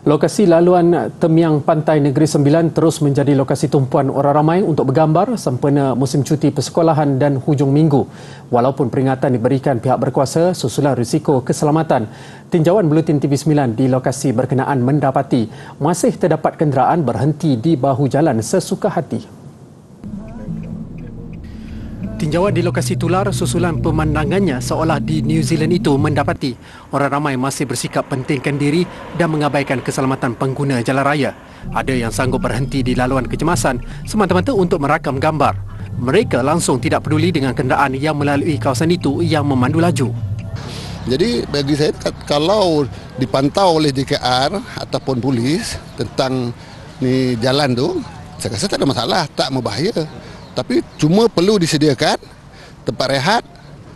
Lokasi laluan Temiang Pantai Negeri Sembilan terus menjadi lokasi tumpuan orang ramai untuk bergambar sempena musim cuti persekolahan dan hujung minggu. Walaupun peringatan diberikan pihak berkuasa susulan risiko keselamatan, tinjauan bulletin TV9 di lokasi berkenaan mendapati masih terdapat kenderaan berhenti di bahu jalan sesuka hati. Tinjauan di lokasi tular susulan pemandangannya seolah di New Zealand itu mendapati orang ramai masih bersikap pentingkan diri dan mengabaikan keselamatan pengguna jalan raya. Ada yang sanggup berhenti di laluan kecemasan semata-mata untuk merakam gambar. Mereka langsung tidak peduli dengan kenderaan yang melalui kawasan itu yang memandu laju. Jadi bagi saya kalau dipantau oleh DKR ataupun polis tentang ni jalan tu, saya rasa tak ada masalah, tak membahayakan tapi cuma perlu disediakan tempat rehat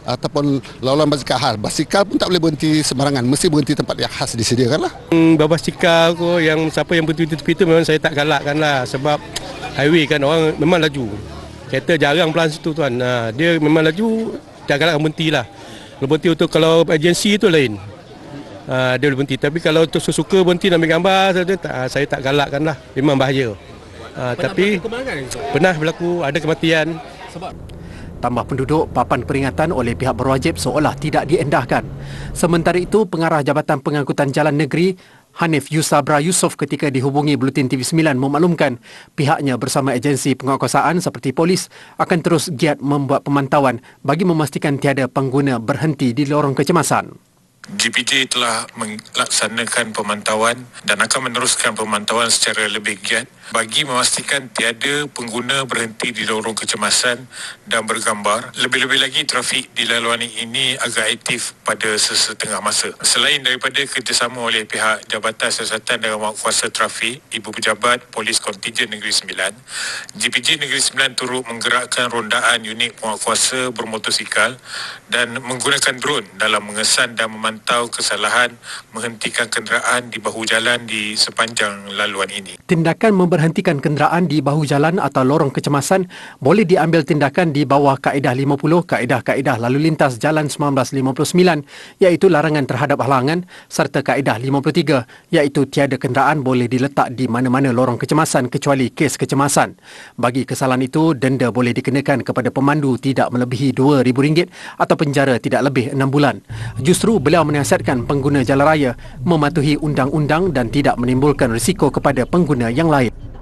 ataupun lawan basikal khas. Basikal pun tak boleh berhenti sembarangan. Mesti berhenti tempat yang khas disediakan lah. bawa hmm, basikal ko yang siapa yang berhenti tepi itu memang saya tak galakkan lah. Sebab highway kan orang memang laju. Kereta jarang pelan situ tuan. Nah ha, dia memang laju, tak galakkan berhenti lah. Kalau berhenti untuk kalau agensi itu lain. Ha, dia boleh berhenti. Tapi kalau tu suka berhenti nak ambil gambar, saya tak, ha, saya tak galakkan lah. Memang bahaya. Ah, pernah tapi berlaku pernah berlaku ada kematian sebab tambah penduduk papan peringatan oleh pihak berwajib seolah tidak diendahkan sementara itu pengarah jabatan pengangkutan jalan negeri Hanif Yusabra Yusof ketika dihubungi Blutin TV9 memaklumkan pihaknya bersama agensi penguasaan seperti polis akan terus giat membuat pemantauan bagi memastikan tiada pengguna berhenti di lorong kecemasan. GPD telah melaksanakan pemantauan dan akan meneruskan pemantauan secara lebih giat bagi memastikan tiada pengguna berhenti di lorong kecemasan dan bergambar. Lebih-lebih lagi trafik di laluan ini agak aktif pada sesetengah masa. Selain daripada kerjasama oleh pihak Jabatan Siasatan dan Mahkamah Kuasa Trafik, Ibu Pejabat Polis Kontijen Negeri Sembilan, GPG Negeri Sembilan turut menggerakkan rondaan unit kuasa bermotosikal dan menggunakan drone dalam mengesan dan memantau memantau kesalahan menghentikan kenderaan di bahu jalan di sepanjang laluan ini. Tindakan memberhentikan kenderaan di bahu jalan atau lorong kecemasan boleh diambil tindakan di bawah kaedah 50 kaedah-kaedah lalu lintas jalan 1959 iaitu larangan terhadap halangan serta kaedah 53 iaitu tiada kenderaan boleh diletak di mana-mana lorong kecemasan kecuali kes kecemasan. Bagi kesalahan itu denda boleh dikenakan kepada pemandu tidak melebihi RM2000 atau penjara tidak lebih 6 bulan. Justru beliau menasihatkan pengguna jalan raya mematuhi undang-undang dan tidak menimbulkan risiko kepada pengguna yang lain.